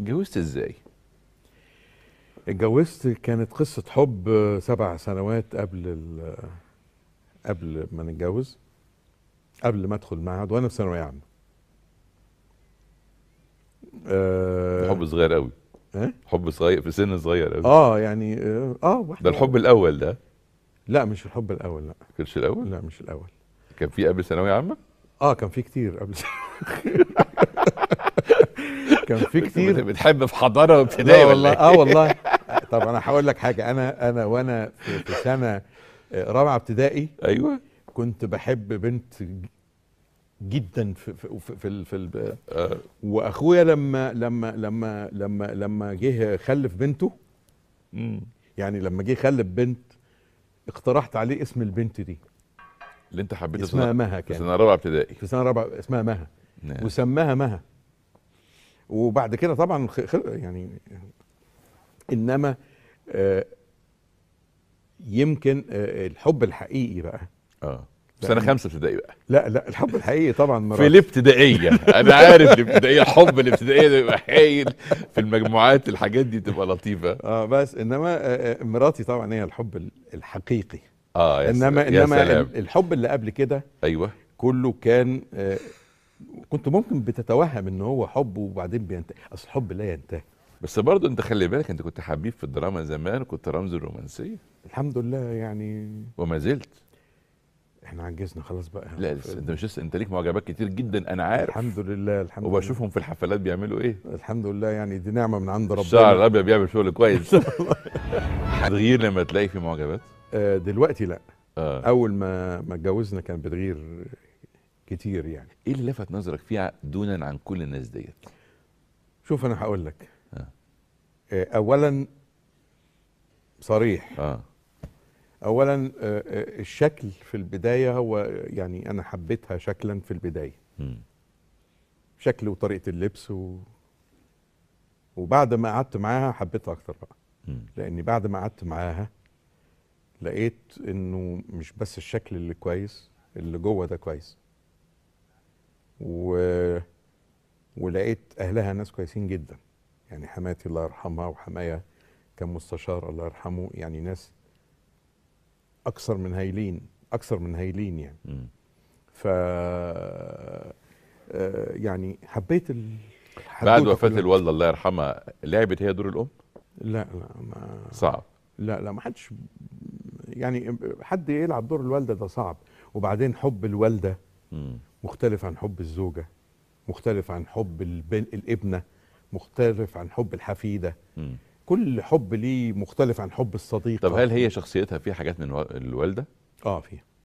اتجوزت ازاي؟ اتجوزت كانت قصة حب آه، سبع سنوات قبل ال آه، قبل ما نتجوز قبل ما ادخل المعهد وانا في ثانوية عامة. آه حب صغير قوي. أه؟ حب صغير في سن صغير قوي. اه يعني اه, آه، واحدة ده الحب الأول ده. لا مش الحب الأول لا. ما كانش الأول؟ لا مش الأول. كان في قبل ثانوية عامة؟ اه كان في كتير قبل كان في كتير بتحب في حضاره وابتدائي والله إيه؟ اه والله طب انا هقول لك حاجه انا انا وانا في سنه آه، رابعه ابتدائي ايوه كنت بحب بنت جدا في في في, في ال... آه،, آه. واخويا لما لما لما لما لما جه خلف بنته مم. يعني لما جه خلف بنت اقترحت عليه اسم البنت دي اللي انت حبيتها اسمها مها كان في سنه رابعه ابتدائي في سنه رابعه اسمها مها نعم. وسماها مها وبعد كده طبعا يعني انما آه، يمكن آه، الحب الحقيقي بقى اه سنه خمسه ابتدائي بقى لا لا الحب الحقيقي طبعا مرات. في الابتدائيه انا عارف الابتدائيه الحب الابتدائيه ده بيبقى هايل في المجموعات الحاجات دي تبقى لطيفه اه بس انما آه، مراتي طبعا هي الحب الحقيقي اه يا انما سلام. انما يا سلام. الحب اللي قبل كده ايوه كله كان كنت ممكن بتتوهم ان هو حب وبعدين بينتهي اصل الحب لا ينتهي بس برضه انت خلي بالك انت كنت حبيب في الدراما زمان وكنت رمز الرومانسيه الحمد لله يعني وما زلت احنا عجزنا خلاص بقى لا لسه انت مش لسه انت ليك معجبات كتير جدا انا عارف الحمد لله الحمد لله وبشوفهم في الحفلات بيعملوا ايه الحمد لله يعني دي نعمه من عند ربنا الشعر الابيض بيعمل شغل كويس هتغير لما تلاقي في معجبات آه، دلوقتي لا آه. اول ما ما اتجوزنا كان بتغير كتير يعني ايه اللي لفت نظرك فيها دونا عن كل الناس ديت شوف انا هقول لك آه. آه، اولا صريح آه. اولا آه، آه، الشكل في البدايه هو يعني انا حبيتها شكلا في البدايه م. شكل وطريقه اللبس و... وبعد ما قعدت معاها حبيتها اكتر بقى لاني بعد ما قعدت معاها لقيت انه مش بس الشكل اللي كويس اللي جوه ده كويس و... ولقيت اهلها ناس كويسين جدا يعني حماتي الله يرحمها وحمايا كان مستشار الله يرحمه يعني ناس اكثر من هايلين اكثر من هايلين يعني م. ف آه، يعني حبيت بعد وفاه الوالده الله يرحمها لعبت هي دور الام؟ لا لا ما صعب لا لا ما حدش يعني حد يلعب دور الوالده ده صعب وبعدين حب الوالده مختلف عن حب الزوجه مختلف عن حب البن... الابنه مختلف عن حب الحفيده مم. كل حب ليه مختلف عن حب الصديق طب هل هي شخصيتها فيها حاجات من الوالده اه فيها